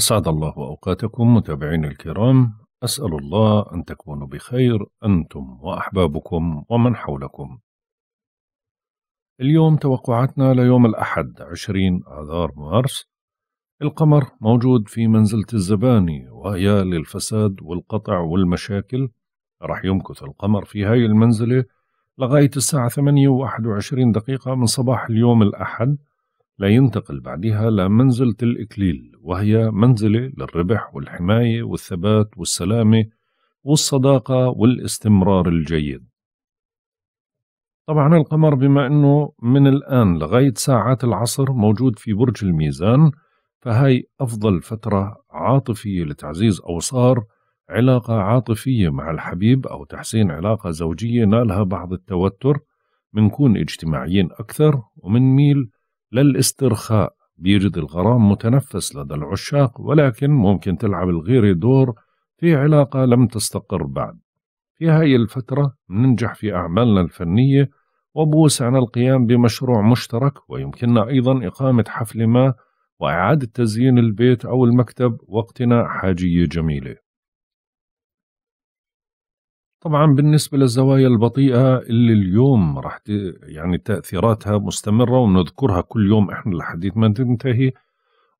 أسعد الله أوقاتكم متابعين الكرام أسأل الله أن تكونوا بخير أنتم وأحبابكم ومن حولكم اليوم توقعاتنا ليوم الأحد 20 آذار مارس القمر موجود في منزلة الزباني وهي للفساد والقطع والمشاكل رح يمكث القمر في هاي المنزلة لغاية الساعة 8 و21 دقيقة من صباح اليوم الأحد لا ينتقل بعدها لمنزلة الإكليل وهي منزلة للربح والحماية والثبات والسلامة والصداقة والاستمرار الجيد طبعا القمر بما أنه من الآن لغاية ساعات العصر موجود في برج الميزان فهي أفضل فترة عاطفية لتعزيز أوصار علاقة عاطفية مع الحبيب أو تحسين علاقة زوجية نالها بعض التوتر منكون اجتماعيين أكثر ومنميل لا الاسترخاء بيجد الغرام متنفس لدى العشاق ولكن ممكن تلعب الغيرة دور في علاقة لم تستقر بعد في هاي الفترة ننجح في أعمالنا الفنية وبوسعنا القيام بمشروع مشترك ويمكننا أيضا إقامة حفل ما وإعادة تزيين البيت أو المكتب واقتناء حاجية جميلة طبعا بالنسبة للزوايا البطيئة اللي اليوم راح ت... يعني تأثيراتها مستمرة ونذكرها كل يوم احنا لحديث ما تنتهي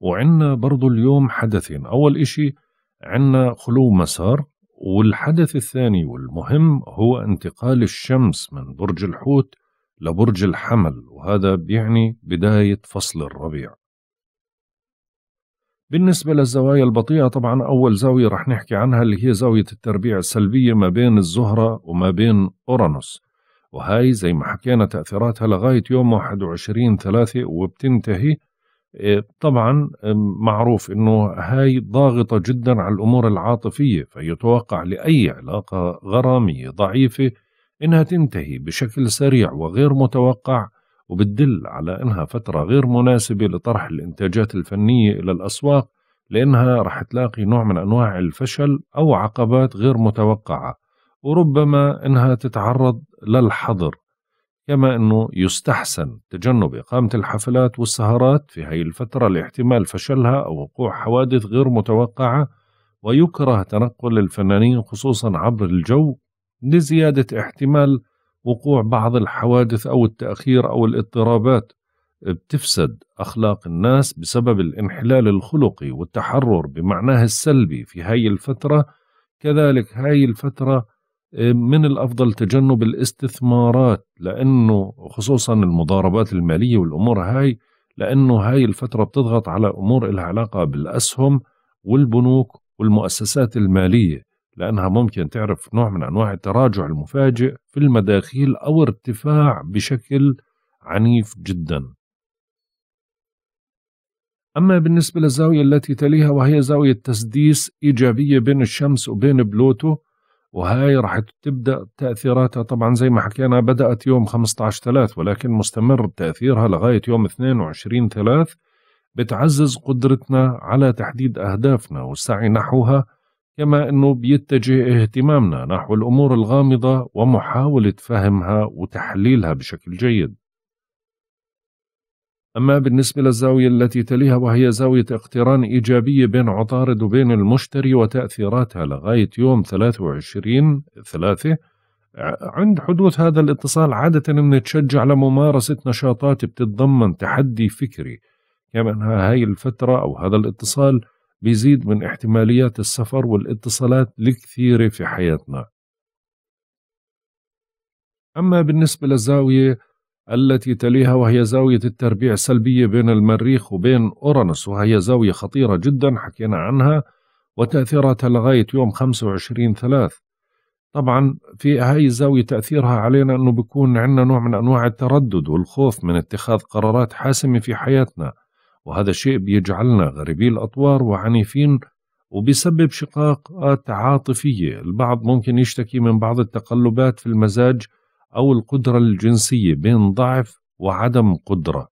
وعندنا برضو اليوم حدثين أول إشي عندنا خلو مسار والحدث الثاني والمهم هو انتقال الشمس من برج الحوت لبرج الحمل وهذا بيعني بداية فصل الربيع بالنسبة للزوايا البطيئة طبعا أول زاوية رح نحكي عنها اللي هي زاوية التربيع السلبية ما بين الزهرة وما بين أورانوس وهاي زي ما حكينا تأثيراتها لغاية يوم 21 ثلاثة وبتنتهي إيه، طبعا معروف انه هاي ضاغطة جدا على الامور العاطفية فيتوقع لأي علاقة غرامية ضعيفة انها تنتهي بشكل سريع وغير متوقع وبتدل على أنها فترة غير مناسبة لطرح الإنتاجات الفنية إلى الأسواق لأنها رح تلاقي نوع من أنواع الفشل أو عقبات غير متوقعة وربما أنها تتعرض للحظر كما أنه يستحسن تجنب إقامة الحفلات والسهرات في هاي الفترة لاحتمال فشلها أو وقوع حوادث غير متوقعة ويكره تنقل الفنانين خصوصا عبر الجو لزيادة احتمال وقوع بعض الحوادث أو التأخير أو الاضطرابات بتفسد أخلاق الناس بسبب الانحلال الخلقي والتحرر بمعناه السلبي في هاي الفترة كذلك هاي الفترة آه، من الأفضل تجنب الاستثمارات لأنه خصوصا المضاربات المالية والأمور هاي لأنه هاي الفترة بتضغط على أمور العلاقه علاقة بالأسهم والبنوك والمؤسسات المالية لأنها ممكن تعرف نوع من أنواع التراجع المفاجئ في المداخيل أو ارتفاع بشكل عنيف جدا أما بالنسبة للزاوية التي تليها وهي زاوية تسديس إيجابية بين الشمس وبين بلوتو وهاي راح تبدأ تأثيراتها طبعا زي ما حكينا بدأت يوم 15 3 ولكن مستمر تأثيرها لغاية يوم 22 3 بتعزز قدرتنا على تحديد أهدافنا والسعي نحوها كما أنه بيتجه اهتمامنا نحو الأمور الغامضة ومحاولة فهمها وتحليلها بشكل جيد أما بالنسبة للزاوية التي تليها وهي زاوية اقتران إيجابية بين عطارد وبين المشتري وتأثيراتها لغاية يوم 23 3 عند حدوث هذا الاتصال عادة بنتشجع لممارسة نشاطات بتتضمن تحدي فكري كما أنها هاي الفترة أو هذا الاتصال بيزيد من احتماليات السفر والاتصالات الكثيرة في حياتنا أما بالنسبة للزاوية التي تليها وهي زاوية التربيع السلبية بين المريخ وبين أورانوس وهي زاوية خطيرة جدا حكينا عنها وتأثيراتها لغاية يوم 25 ثلاث طبعا في هاي الزاوية تأثيرها علينا أنه بيكون عندنا نوع من أنواع التردد والخوف من اتخاذ قرارات حاسمة في حياتنا وهذا الشيء بيجعلنا غريبي الأطوار وعنيفين وبيسبب شقاقات عاطفية البعض ممكن يشتكي من بعض التقلبات في المزاج أو القدرة الجنسية بين ضعف وعدم قدرة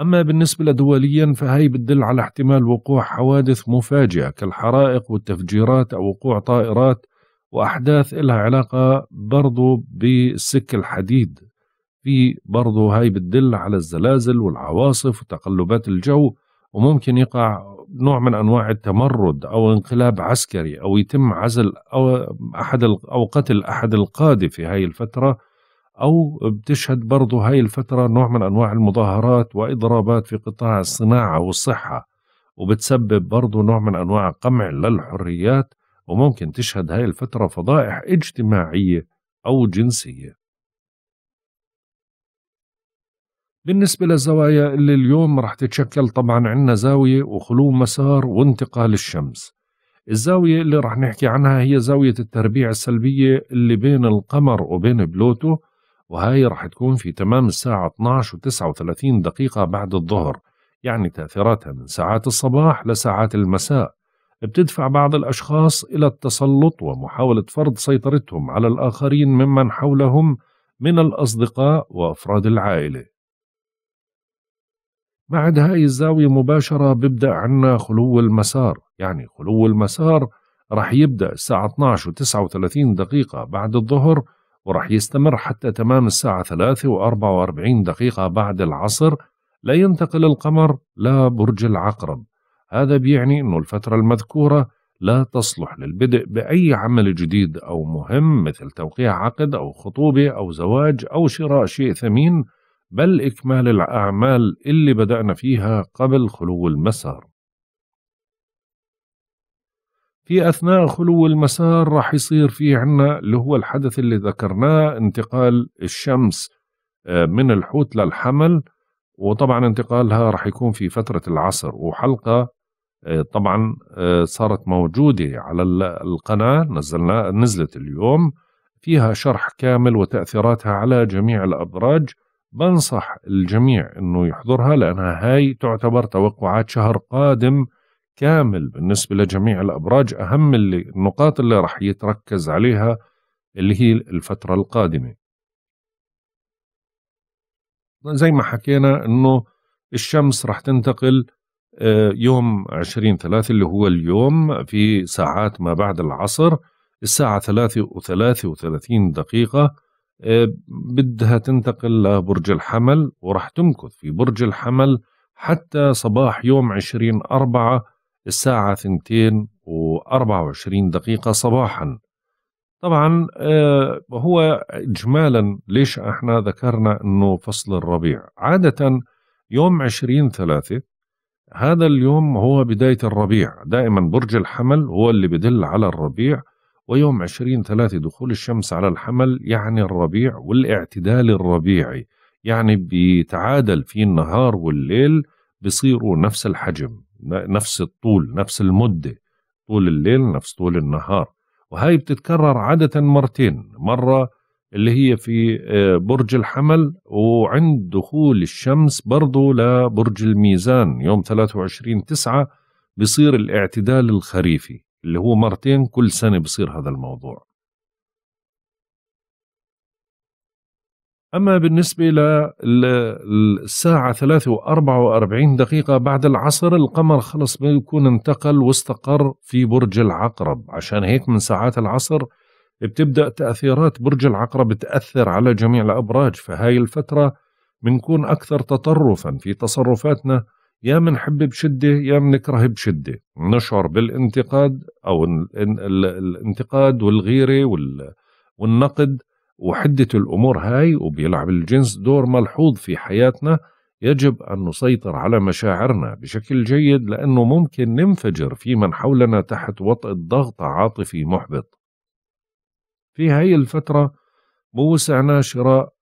أما بالنسبة لدوليا فهي بتدل على احتمال وقوع حوادث مفاجئة كالحرائق والتفجيرات أو وقوع طائرات وأحداث إلها علاقة برضو بالسك الحديد في برضه هاي بتدل على الزلازل والعواصف وتقلبات الجو وممكن يقع نوع من انواع التمرد او انقلاب عسكري او يتم عزل او احد او قتل احد القاده في هاي الفتره او بتشهد برضه هاي الفتره نوع من انواع المظاهرات واضرابات في قطاع الصناعه والصحه وبتسبب برضه نوع من انواع قمع للحريات وممكن تشهد هاي الفتره فضائح اجتماعيه او جنسيه بالنسبة للزوايا اللي اليوم رح تتشكل طبعا عنا زاوية وخلو مسار وانتقال الشمس الزاوية اللي رح نحكي عنها هي زاوية التربيع السلبية اللي بين القمر وبين بلوتو وهاي رح تكون في تمام الساعة 12 و 39 دقيقة بعد الظهر يعني تأثيراتها من ساعات الصباح لساعات المساء بتدفع بعض الأشخاص إلى التسلط ومحاولة فرض سيطرتهم على الآخرين ممن حولهم من الأصدقاء وأفراد العائلة بعد هاي الزاوية مباشرة بيبدأ عنا خلو المسار يعني خلو المسار رح يبدأ الساعة 12 و 39 دقيقة بعد الظهر ورح يستمر حتى تمام الساعة 3 و 44 دقيقة بعد العصر لا ينتقل القمر لا برج العقرب هذا بيعني أنه الفترة المذكورة لا تصلح للبدء بأي عمل جديد أو مهم مثل توقيع عقد أو خطوبة أو زواج أو شراء شيء ثمين بل إكمال الأعمال اللي بدأنا فيها قبل خلو المسار في أثناء خلو المسار راح يصير في عنا اللي هو الحدث اللي ذكرناه انتقال الشمس آه، من الحوت للحمل وطبعا انتقالها راح يكون في فترة العصر وحلقة آه، طبعا آه، صارت موجودة على القناة نزلنا نزلت اليوم فيها شرح كامل وتأثيراتها على جميع الأبراج بنصح الجميع أنه يحضرها لأنها هاي تعتبر توقعات شهر قادم كامل بالنسبة لجميع الأبراج أهم اللي النقاط اللي راح يتركز عليها اللي هي الفترة القادمة زي ما حكينا أنه الشمس راح تنتقل آه، يوم 20 ثلاثة اللي هو اليوم في ساعات ما بعد العصر الساعة 3 و33 دقيقة آه، بدها تنتقل لبرج الحمل ورح تمكث في برج الحمل حتى صباح يوم 20 أربعة الساعة 2 و24 دقيقة صباحا طبعا آه، هو إجمالا ليش احنا ذكرنا أنه فصل الربيع عادة يوم 20 ثلاثة هذا اليوم هو بداية الربيع دائما برج الحمل هو اللي بدل على الربيع ويوم 20 3 دخول الشمس على الحمل يعني الربيع والاعتدال الربيعي يعني بيتعادل في النهار والليل بيصيروا نفس الحجم نفس الطول نفس المدة طول الليل نفس طول النهار وهي بتتكرر عادة مرتين مرة اللي هي في آه، برج الحمل وعند دخول الشمس برضه لبرج الميزان يوم 23 9 بصير الاعتدال الخريفي اللي هو مرتين كل سنة بصير هذا الموضوع أما بالنسبة للساعة ثلاثة وأربعة وأربعين دقيقة بعد العصر القمر خلص بيكون انتقل واستقر في برج العقرب عشان هيك من ساعات العصر بتبدأ تأثيرات برج العقرب تأثر على جميع الأبراج فهاي الفترة بنكون أكثر تطرفا في تصرفاتنا يا منحب بشدة يا منكره بشدة نشعر بالانتقاد أو الانتقاد والغيرة والنقد وحدة الأمور هاي وبيلعب الجنس دور ملحوظ في حياتنا يجب أن نسيطر على مشاعرنا بشكل جيد لأنه ممكن ننفجر في من حولنا تحت وطأة ضغط عاطفي محبط في هاي الفترة بوسعنا شراء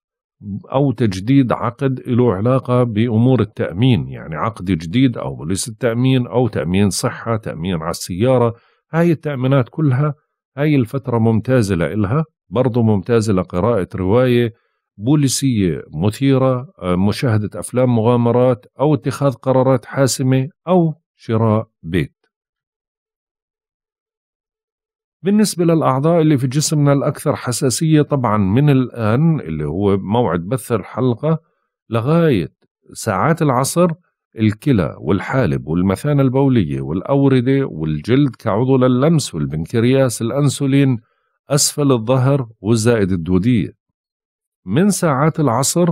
أو تجديد عقد له علاقة بأمور التأمين يعني عقد جديد أو بوليس التأمين أو تأمين صحة تأمين على السيارة هاي التأمينات كلها هاي الفترة ممتازة لإلها برضو ممتازة لقراءة رواية بوليسية مثيرة آه، مشاهدة أفلام مغامرات أو اتخاذ قرارات حاسمة أو شراء بيت بالنسبة للأعضاء اللي في جسمنا الأكثر حساسية طبعا من الآن اللي هو موعد بث الحلقة لغاية ساعات العصر الكلى والحالب والمثانة البولية والأوردة والجلد كعضو للمس والبنكرياس الأنسولين أسفل الظهر والزائد الدودية من ساعات العصر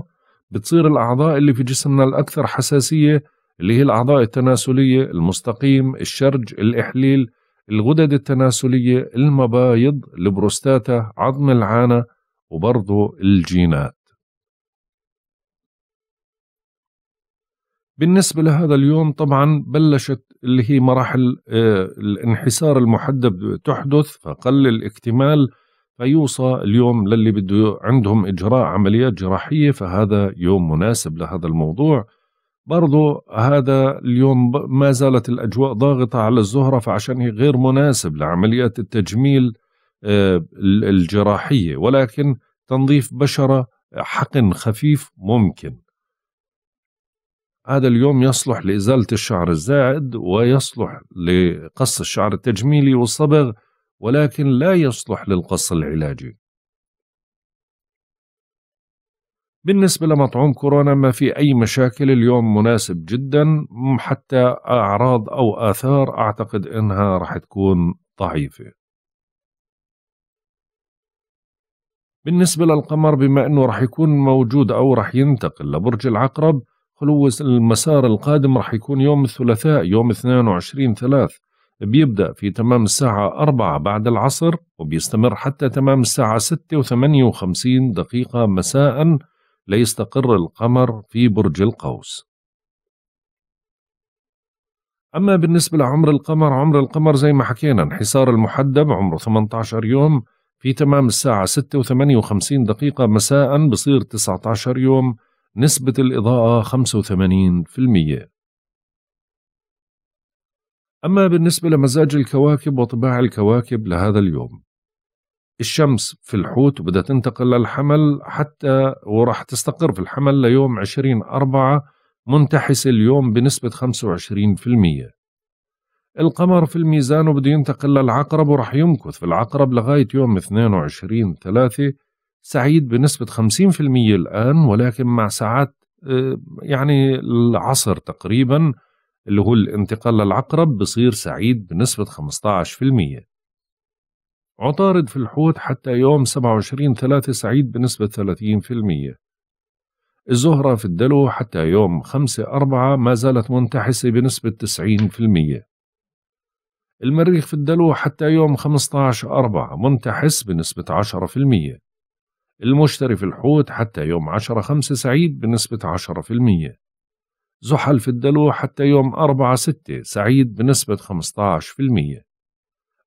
بتصير الأعضاء اللي في جسمنا الأكثر حساسية اللي هي الأعضاء التناسلية المستقيم الشرج الإحليل الغدد التناسلية المبايض البروستاتا عظم العانة وبرضه الجينات بالنسبة لهذا اليوم طبعا بلشت اللي هي مراحل آه، الانحسار المحدب تحدث فقل الاكتمال فيوصى اليوم للي بده عندهم إجراء عمليات جراحية فهذا يوم مناسب لهذا الموضوع برضو هذا اليوم ما زالت الأجواء ضاغطة على الزهرة فعشان هي غير مناسب لعمليات التجميل آه، الجراحية ولكن تنظيف بشرة آه، حقن خفيف ممكن هذا اليوم يصلح لإزالة الشعر الزائد ويصلح لقص الشعر التجميلي والصبغ ولكن لا يصلح للقص العلاجي بالنسبة لمطعوم كورونا ما في أي مشاكل اليوم مناسب جدا حتى أعراض أو آثار أعتقد أنها رح تكون ضعيفة بالنسبة للقمر بما أنه رح يكون موجود أو رح ينتقل لبرج العقرب خلو المسار القادم رح يكون يوم الثلاثاء يوم 22 ثلاث بيبدأ في تمام الساعة 4 بعد العصر وبيستمر حتى تمام الساعة 6 و58 دقيقة مساءً ليستقر القمر في برج القوس أما بالنسبة لعمر القمر عمر القمر زي ما حكينا انحسار المحدب عمره 18 يوم في تمام الساعة 6 و58 دقيقة مساء بصير 19 يوم نسبة الإضاءة 85% أما بالنسبة لمزاج الكواكب وطباع الكواكب لهذا اليوم الشمس في الحوت وبدها تنتقل للحمل حتى وراح تستقر في الحمل ليوم 20 أربعة منتحس اليوم بنسبة 25% القمر في الميزان وبده ينتقل للعقرب وراح يمكث في العقرب لغاية يوم 22 3 سعيد بنسبة 50% الآن ولكن مع ساعات آه، يعني العصر تقريبا اللي هو الانتقال للعقرب بصير سعيد بنسبة 15% عطارد في الحوت حتى يوم 27 ثلاثة سعيد بنسبة 30% الزهرة في الدلو حتى يوم 5 أربعة ما زالت منتحسة بنسبة 90% المريخ في الدلو حتى يوم 15 4 منتحس بنسبة 10% المشتري في الحوت حتى يوم 10 5 سعيد بنسبة 10% زحل في الدلو حتى يوم 4 6 سعيد بنسبة 15%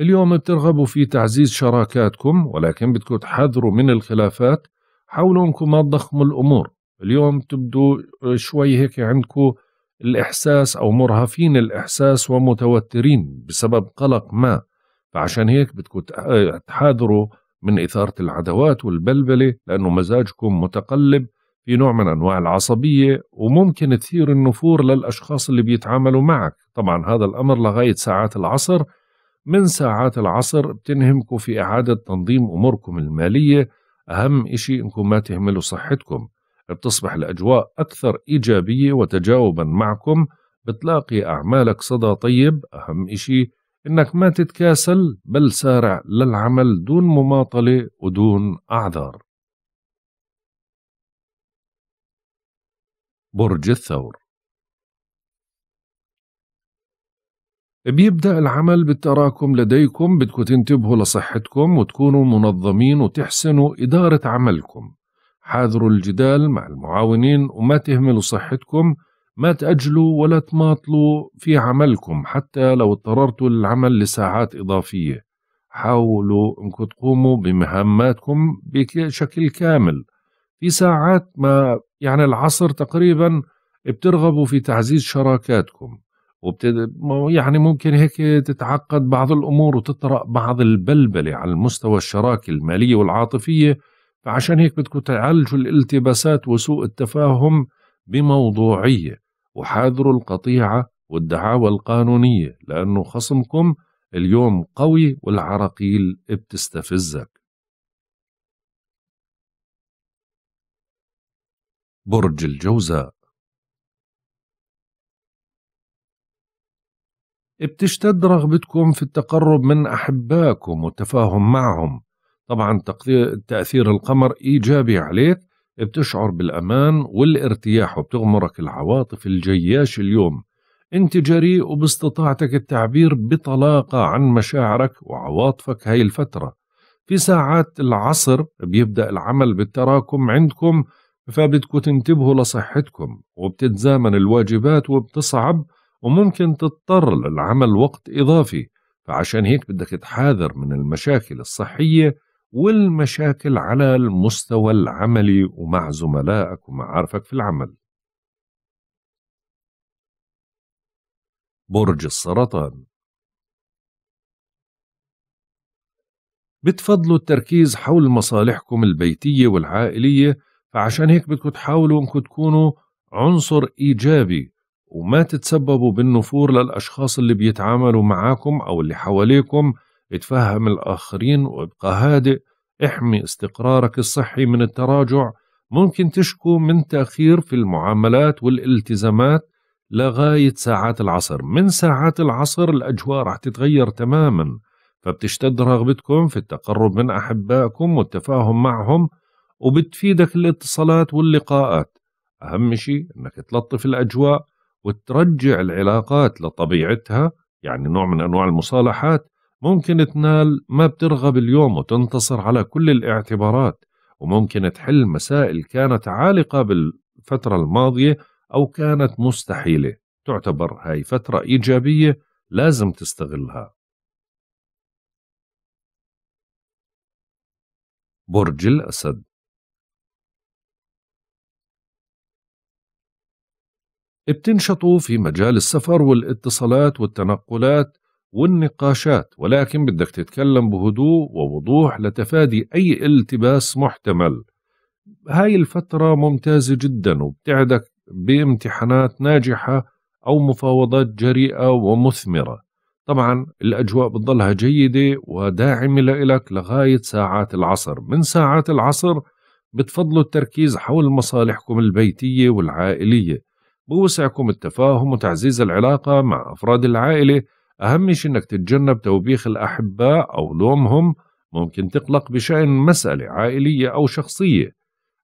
اليوم بترغبوا في تعزيز شراكاتكم ولكن بدكم تحذروا من الخلافات حاولوا انكم ما تضخموا الأمور اليوم تبدو شوي هيك عندكم الإحساس أو مرهفين الإحساس ومتوترين بسبب قلق ما فعشان هيك بدكم تحاذروا من إثارة العداوات والبلبلة لأنه مزاجكم متقلب في نوع من أنواع العصبية وممكن تثير النفور للأشخاص اللي بيتعاملوا معك طبعا هذا الأمر لغاية ساعات العصر من ساعات العصر بتنهمكم في إعادة تنظيم أموركم المالية أهم إشي إنكم ما تهملوا صحتكم بتصبح الأجواء أكثر إيجابية وتجاوبا معكم بتلاقي أعمالك صدى طيب أهم إشي إنك ما تتكاسل بل سارع للعمل دون مماطلة ودون أعذار برج الثور بيبدأ العمل بالتراكم لديكم بدكم تنتبهوا لصحتكم وتكونوا منظمين وتحسنوا إدارة عملكم حاذروا الجدال مع المعاونين وما تهملوا صحتكم ما تأجلوا ولا تماطلوا في عملكم حتى لو اضطررتوا للعمل لساعات إضافية حاولوا أنكم تقوموا بمهماتكم بشكل كامل في ساعات ما يعني العصر تقريبا بترغبوا في تعزيز شراكاتكم وبتد... يعني ممكن هيك تتعقد بعض الامور وتطرا بعض البلبله على المستوى الشراكه الماليه والعاطفيه فعشان هيك بدكم تعالجوا الالتباسات وسوء التفاهم بموضوعيه وحاذروا القطيعه والدعاوى القانونيه لانه خصمكم اليوم قوي والعراقيل بتستفزك برج الجوزاء بتشتد رغبتكم في التقرب من أحبائكم والتفاهم معهم طبعا تأثير القمر إيجابي عليك بتشعر بالأمان والارتياح وبتغمرك العواطف الجياش اليوم انت جريء وباستطاعتك التعبير بطلاقة عن مشاعرك وعواطفك هاي الفترة في ساعات العصر بيبدأ العمل بالتراكم عندكم فبدكم تنتبهوا لصحتكم وبتتزامن الواجبات وبتصعب وممكن تضطر للعمل وقت إضافي فعشان هيك بدك تحاذر من المشاكل الصحية والمشاكل على المستوى العملي ومع زملائك ومعارفك في العمل برج السرطان بتفضلوا التركيز حول مصالحكم البيتية والعائلية فعشان هيك بدكم تحاولوا انكم تكونوا عنصر إيجابي وما تتسببوا بالنفور للأشخاص اللي بيتعاملوا معاكم أو اللي حواليكم اتفهم الآخرين وابقى هادئ احمي استقرارك الصحي من التراجع ممكن تشكو من تأخير في المعاملات والالتزامات لغاية ساعات العصر من ساعات العصر الأجواء راح تتغير تماما فبتشتد رغبتكم في التقرب من أحبائكم والتفاهم معهم وبتفيدك الاتصالات واللقاءات أهم شيء أنك تلطف الأجواء وترجع العلاقات لطبيعتها يعني نوع من أنواع المصالحات ممكن تنال ما بترغب اليوم وتنتصر على كل الاعتبارات وممكن تحل مسائل كانت عالقة بالفترة الماضية أو كانت مستحيلة تعتبر هاي فترة إيجابية لازم تستغلها برج الأسد بتنشطوا في مجال السفر والاتصالات والتنقلات والنقاشات ولكن بدك تتكلم بهدوء ووضوح لتفادي أي التباس محتمل هاي الفترة ممتازة جدا وبتعدك بامتحانات ناجحة أو مفاوضات جريئة ومثمرة طبعا الأجواء بتضلها جيدة وداعمة لإلك لغاية ساعات العصر من ساعات العصر بتفضلوا التركيز حول مصالحكم البيتية والعائلية بوسعكم التفاهم وتعزيز العلاقة مع أفراد العائلة أهم شيء أنك تتجنب توبيخ الأحباء أو لومهم ممكن تقلق بشأن مسألة عائلية أو شخصية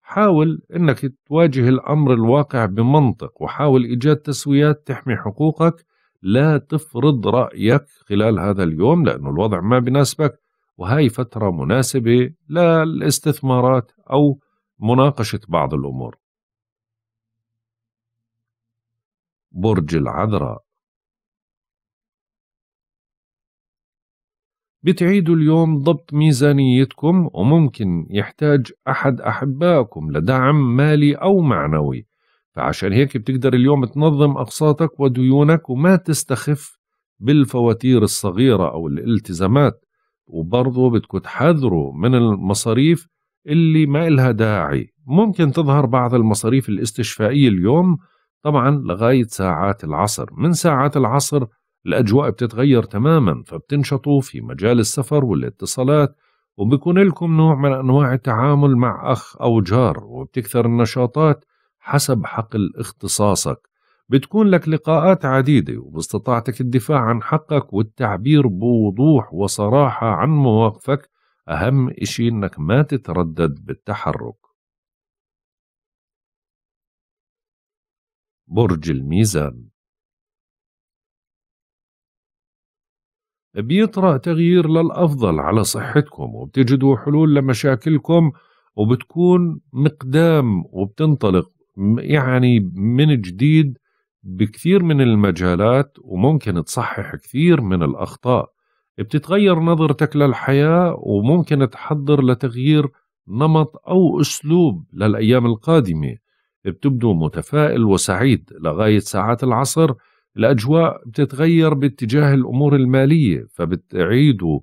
حاول أنك تواجه الأمر الواقع بمنطق وحاول إيجاد تسويات تحمي حقوقك لا تفرض رأيك خلال هذا اليوم لأنه الوضع ما بناسبك وهي فترة مناسبة للاستثمارات أو مناقشة بعض الأمور برج العذراء بتعيدوا اليوم ضبط ميزانيتكم وممكن يحتاج أحد أحبائكم لدعم مالي أو معنوي فعشان هيك بتقدر اليوم تنظم أقساطك وديونك وما تستخف بالفواتير الصغيرة أو الالتزامات وبرضه بدكم تحذروا من المصاريف اللي ما إلها داعي ممكن تظهر بعض المصاريف الاستشفائية اليوم طبعا لغاية ساعات العصر من ساعات العصر الأجواء بتتغير تماما فبتنشطوا في مجال السفر والاتصالات وبكون لكم نوع من أنواع التعامل مع أخ أو جار وبتكثر النشاطات حسب حقل اختصاصك بتكون لك لقاءات عديدة وباستطاعتك الدفاع عن حقك والتعبير بوضوح وصراحة عن مواقفك أهم إشي إنك ما تتردد بالتحرك برج الميزان بيطرأ تغيير للأفضل على صحتكم وبتجدوا حلول لمشاكلكم وبتكون مقدام وبتنطلق يعني من جديد بكثير من المجالات وممكن تصحح كثير من الأخطاء بتتغير نظرتك للحياة وممكن تحضر لتغيير نمط أو أسلوب للأيام القادمة بتبدو متفائل وسعيد لغاية ساعات العصر الأجواء بتتغير باتجاه الأمور المالية فبتعيدوا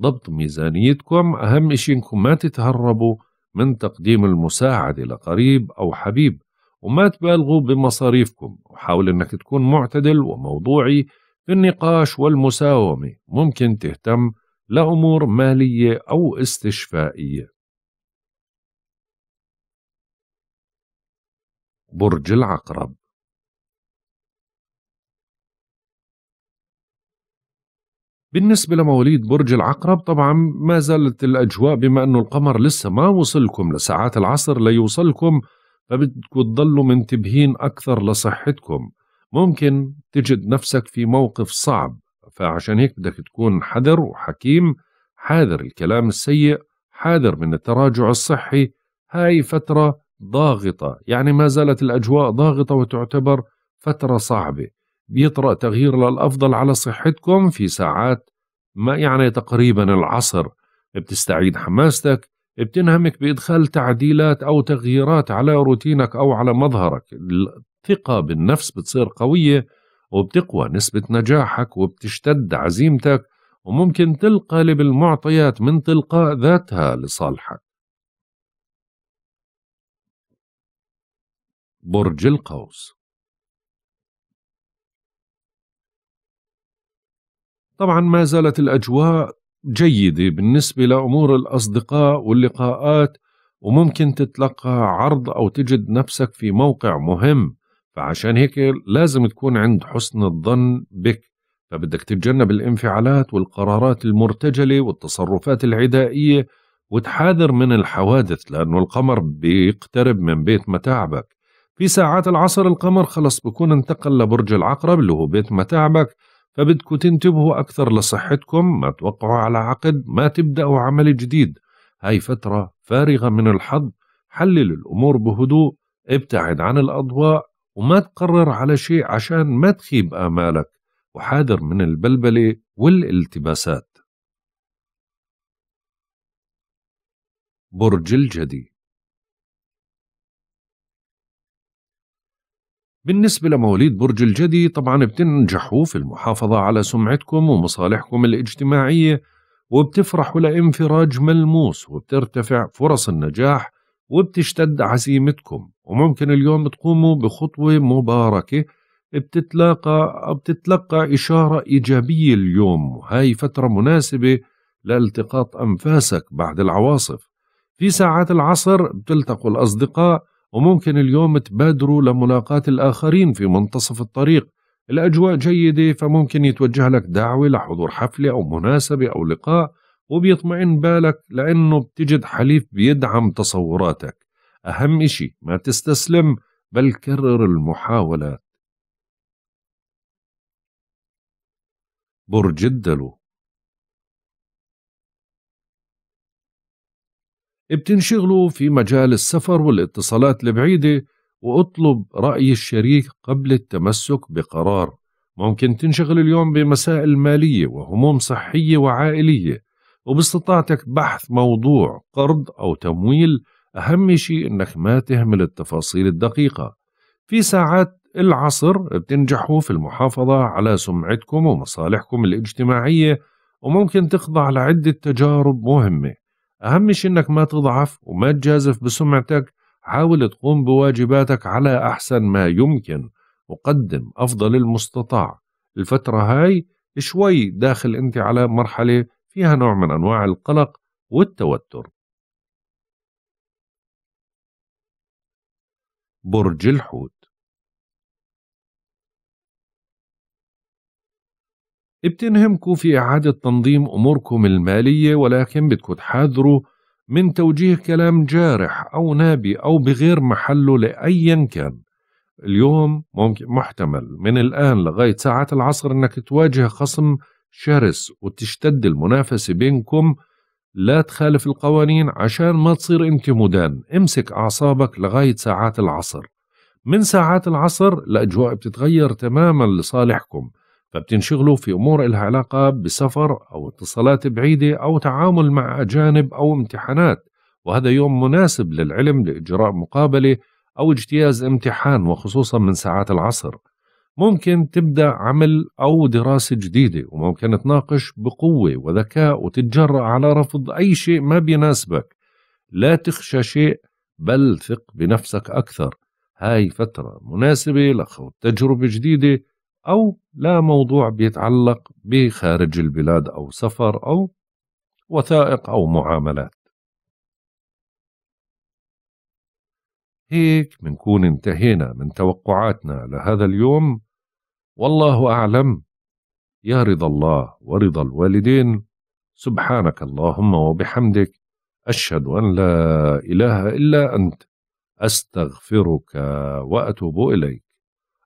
ضبط ميزانيتكم أهم شيء إنكم ما تتهربوا من تقديم المساعدة لقريب أو حبيب وما تبالغوا بمصاريفكم وحاول أنك تكون معتدل وموضوعي في النقاش والمساومة ممكن تهتم لأمور مالية أو استشفائية برج العقرب بالنسبة لمواليد برج العقرب طبعا ما زالت الأجواء بما أنه القمر لسه ما وصلكم لساعات العصر ليوصلكم فبدكم تضلوا منتبهين أكثر لصحتكم ممكن تجد نفسك في موقف صعب فعشان هيك بدك تكون حذر وحكيم حاذر الكلام السيء حاذر من التراجع الصحي هاي فترة ضاغطة يعني ما زالت الأجواء ضاغطة وتعتبر فترة صعبة بيطرأ تغيير للأفضل على صحتكم في ساعات ما يعني تقريبا العصر بتستعيد حماستك بتنهمك بإدخال تعديلات أو تغييرات على روتينك أو على مظهرك الثقة بالنفس بتصير قوية وبتقوى نسبة نجاحك وبتشتد عزيمتك وممكن تلقى المعطيات من تلقاء ذاتها لصالحك برج القوس طبعا ما زالت الأجواء جيدة بالنسبة لأمور الأصدقاء واللقاءات وممكن تتلقى عرض أو تجد نفسك في موقع مهم فعشان هيك لازم تكون عند حسن الظن بك فبدك تتجنب الانفعالات والقرارات المرتجلة والتصرفات العدائية وتحاذر من الحوادث لأنه القمر بيقترب من بيت متاعبك في ساعات العصر القمر خلص بكون انتقل لبرج العقرب اللي هو بيت متاعبك فبدكوا تنتبهوا أكثر لصحتكم ما توقعوا على عقد ما تبدأوا عمل جديد هاي فترة فارغة من الحظ حلل الأمور بهدوء ابتعد عن الأضواء وما تقرر على شيء عشان ما تخيب آمالك وحاذر من البلبلة والالتباسات برج الجدي بالنسبة لمواليد برج الجدي طبعا بتنجحوا في المحافظة على سمعتكم ومصالحكم الاجتماعية وبتفرحوا لانفراج ملموس وبترتفع فرص النجاح وبتشتد عزيمتكم وممكن اليوم تقوموا بخطوة مباركة بتتلاقى بتتلقى إشارة إيجابية اليوم وهي فترة مناسبة لالتقاط أنفاسك بعد العواصف في ساعات العصر بتلتقوا الأصدقاء وممكن اليوم تبادروا لملاقاة الآخرين في منتصف الطريق الأجواء جيدة فممكن يتوجه لك دعوة لحضور حفلة أو مناسبة أو لقاء وبيطمئن بالك لأنه بتجد حليف بيدعم تصوراتك أهم إشي ما تستسلم بل كرر المحاولات برج الدلو بتنشغلوا في مجال السفر والاتصالات البعيدة واطلب رأي الشريك قبل التمسك بقرار ممكن تنشغل اليوم بمسائل مالية وهموم صحية وعائلية وباستطاعتك بحث موضوع قرض أو تمويل أهم شيء أنك ما تهمل التفاصيل الدقيقة في ساعات العصر بتنجحوا في المحافظة على سمعتكم ومصالحكم الاجتماعية وممكن تخضع لعدة تجارب مهمة أهم شي إنك ما تضعف وما تجازف بسمعتك حاول تقوم بواجباتك على أحسن ما يمكن وقدم أفضل المستطاع الفترة هاي شوي داخل أنت على مرحلة فيها نوع من أنواع القلق والتوتر برج الحوت بتنهمكوا في إعادة تنظيم أموركم المالية ولكن بدكوا تحذروا من توجيه كلام جارح أو نابي أو بغير محله لأيا كان اليوم ممكن محتمل من الآن لغاية ساعات العصر أنك تواجه خصم شرس وتشتد المنافسة بينكم لا تخالف القوانين عشان ما تصير انت مدان امسك أعصابك لغاية ساعات العصر من ساعات العصر الأجواء بتتغير تماما لصالحكم فبتنشغلوا في أمور إلها علاقة بسفر أو اتصالات بعيدة أو تعامل مع أجانب أو امتحانات وهذا يوم مناسب للعلم لإجراء مقابلة أو اجتياز امتحان وخصوصا من ساعات العصر ممكن تبدأ عمل أو دراسة جديدة وممكن تناقش بقوة وذكاء وتتجرأ على رفض أي شيء ما بيناسبك لا تخشى شيء بل ثق بنفسك أكثر هاي فترة مناسبة لخوض تجربة جديدة أو لا موضوع بيتعلق بخارج البلاد أو سفر أو وثائق أو معاملات هيك منكون انتهينا من توقعاتنا لهذا اليوم والله أعلم يا رضا الله ورضا الوالدين سبحانك اللهم وبحمدك أشهد أن لا إله إلا أنت أستغفرك وأتوب إليك